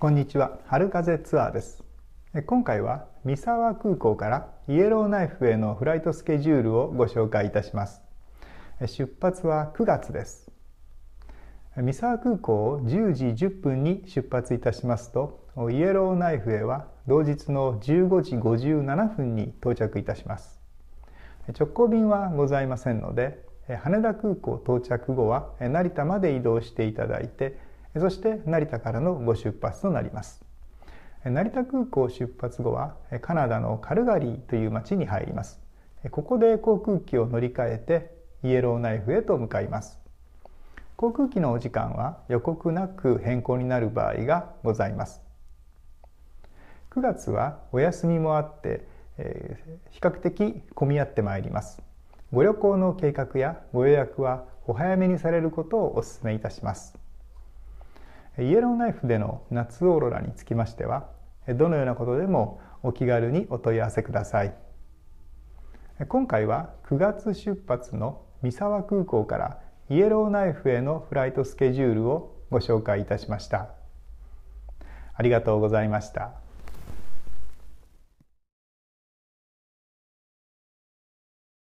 こんにちは春風ツアーです今回は三沢空港からイエローナイフへのフライトスケジュールをご紹介いたします出発は9月です三沢空港を10時10分に出発いたしますとイエローナイフへは同日の15時57分に到着いたします直行便はございませんので羽田空港到着後は成田まで移動していただいてそして成田からのご出発となります成田空港出発後はカナダのカルガリーという町に入りますここで航空機を乗り換えてイエローナイフへと向かいます航空機のお時間は予告なく変更になる場合がございます9月はお休みもあって、えー、比較的混み合ってまいりますご旅行の計画やご予約はお早めにされることをお勧めいたしますイエローナイフでの夏オーロラにつきましてはどのようなことでもお気軽にお問い合わせください今回は9月出発の三沢空港からイエローナイフへのフライトスケジュールをご紹介いたしましたありがとうございました。